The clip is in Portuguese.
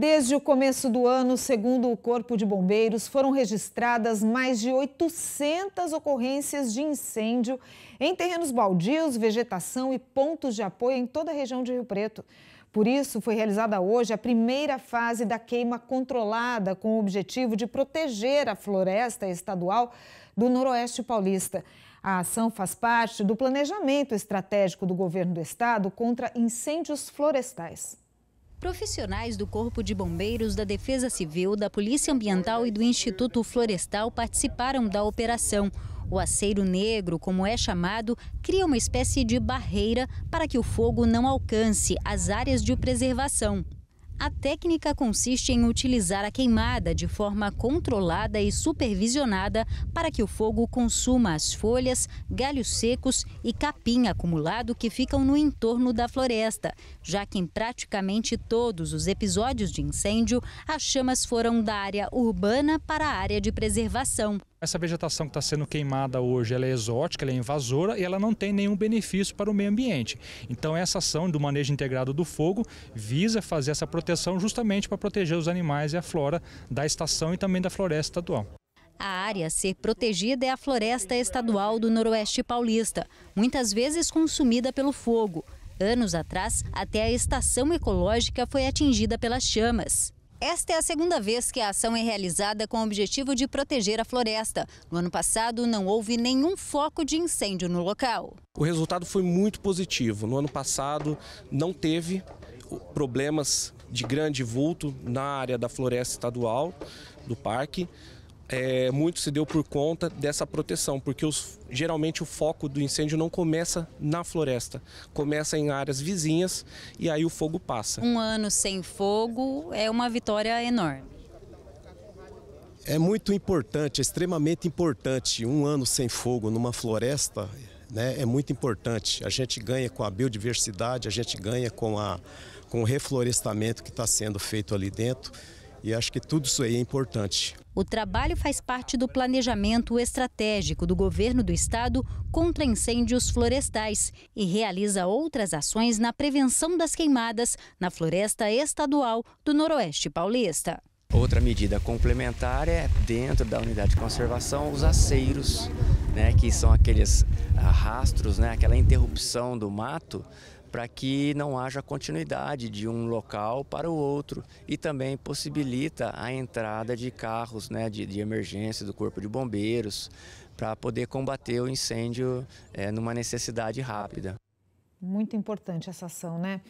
Desde o começo do ano, segundo o Corpo de Bombeiros, foram registradas mais de 800 ocorrências de incêndio em terrenos baldios, vegetação e pontos de apoio em toda a região de Rio Preto. Por isso, foi realizada hoje a primeira fase da queima controlada, com o objetivo de proteger a floresta estadual do Noroeste Paulista. A ação faz parte do planejamento estratégico do governo do estado contra incêndios florestais. Profissionais do Corpo de Bombeiros, da Defesa Civil, da Polícia Ambiental e do Instituto Florestal participaram da operação. O aceiro negro, como é chamado, cria uma espécie de barreira para que o fogo não alcance as áreas de preservação. A técnica consiste em utilizar a queimada de forma controlada e supervisionada para que o fogo consuma as folhas, galhos secos e capim acumulado que ficam no entorno da floresta, já que em praticamente todos os episódios de incêndio, as chamas foram da área urbana para a área de preservação. Essa vegetação que está sendo queimada hoje ela é exótica, ela é invasora e ela não tem nenhum benefício para o meio ambiente. Então essa ação do manejo integrado do fogo visa fazer essa proteção justamente para proteger os animais e a flora da estação e também da floresta estadual. A área a ser protegida é a floresta estadual do Noroeste Paulista, muitas vezes consumida pelo fogo. Anos atrás, até a estação ecológica foi atingida pelas chamas. Esta é a segunda vez que a ação é realizada com o objetivo de proteger a floresta. No ano passado, não houve nenhum foco de incêndio no local. O resultado foi muito positivo. No ano passado, não teve problemas de grande vulto na área da floresta estadual do parque é, muito se deu por conta dessa proteção, porque os, geralmente o foco do incêndio não começa na floresta, começa em áreas vizinhas e aí o fogo passa. Um ano sem fogo é uma vitória enorme. É muito importante, é extremamente importante. Um ano sem fogo numa floresta né, é muito importante. A gente ganha com a biodiversidade, a gente ganha com, a, com o reflorestamento que está sendo feito ali dentro. E acho que tudo isso aí é importante. O trabalho faz parte do planejamento estratégico do governo do estado contra incêndios florestais e realiza outras ações na prevenção das queimadas na floresta estadual do Noroeste Paulista. Outra medida complementar é, dentro da unidade de conservação, os aceiros, né, que são aqueles ah, rastros, né, aquela interrupção do mato para que não haja continuidade de um local para o outro e também possibilita a entrada de carros né, de, de emergência do Corpo de Bombeiros para poder combater o incêndio é, numa necessidade rápida. Muito importante essa ação, né?